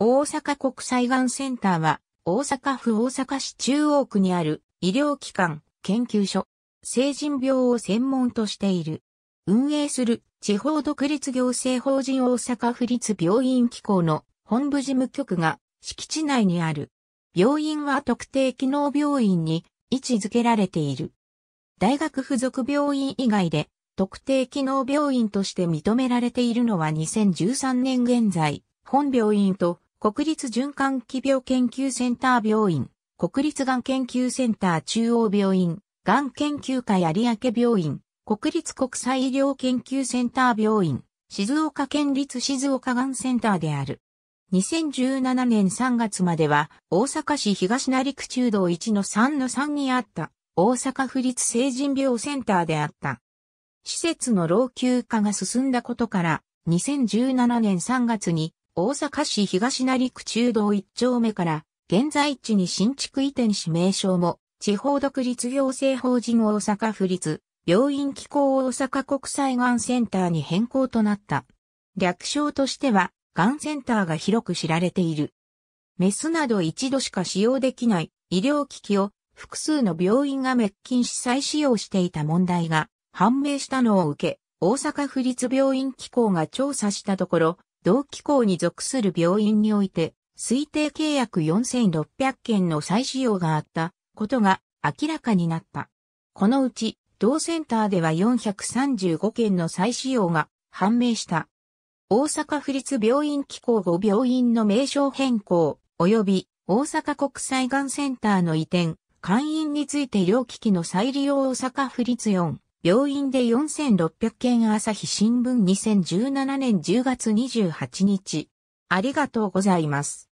大阪国際がんセンターは、大阪府大阪市中央区にある医療機関、研究所、成人病を専門としている。運営する地方独立行政法人大阪府立病院機構の本部事務局が敷地内にある。病院は特定機能病院に位置づけられている。大学付属病院以外で特定機能病院として認められているのは2013年現在、本病院と国立循環器病研究センター病院、国立がん研究センター中央病院、がん研究会有明病院、国立国際医療研究センター病院、静岡県立静岡がんセンターである。2017年3月までは、大阪市東成区中道1の3の3にあった、大阪府立成人病センターであった。施設の老朽化が進んだことから、2017年3月に大阪市東成区中道1丁目から、現在地に新築移転し名称も、地方独立行政法人大阪府立、病院機構大阪国際がんセンターに変更となった。略称としては、がんセンターが広く知られている。メスなど一度しか使用できない医療機器を複数の病院が滅菌し再使用していた問題が判明したのを受け、大阪府立病院機構が調査したところ、同機構に属する病院において、推定契約4600件の再使用があったことが明らかになった。このうち、同センターでは435件の再使用が判明した。大阪府立病院機構5病院の名称変更、及び大阪国際がんセンターの移転、会員について両機器の再利用大阪府立4。病院で4600件朝日新聞2017年10月28日。ありがとうございます。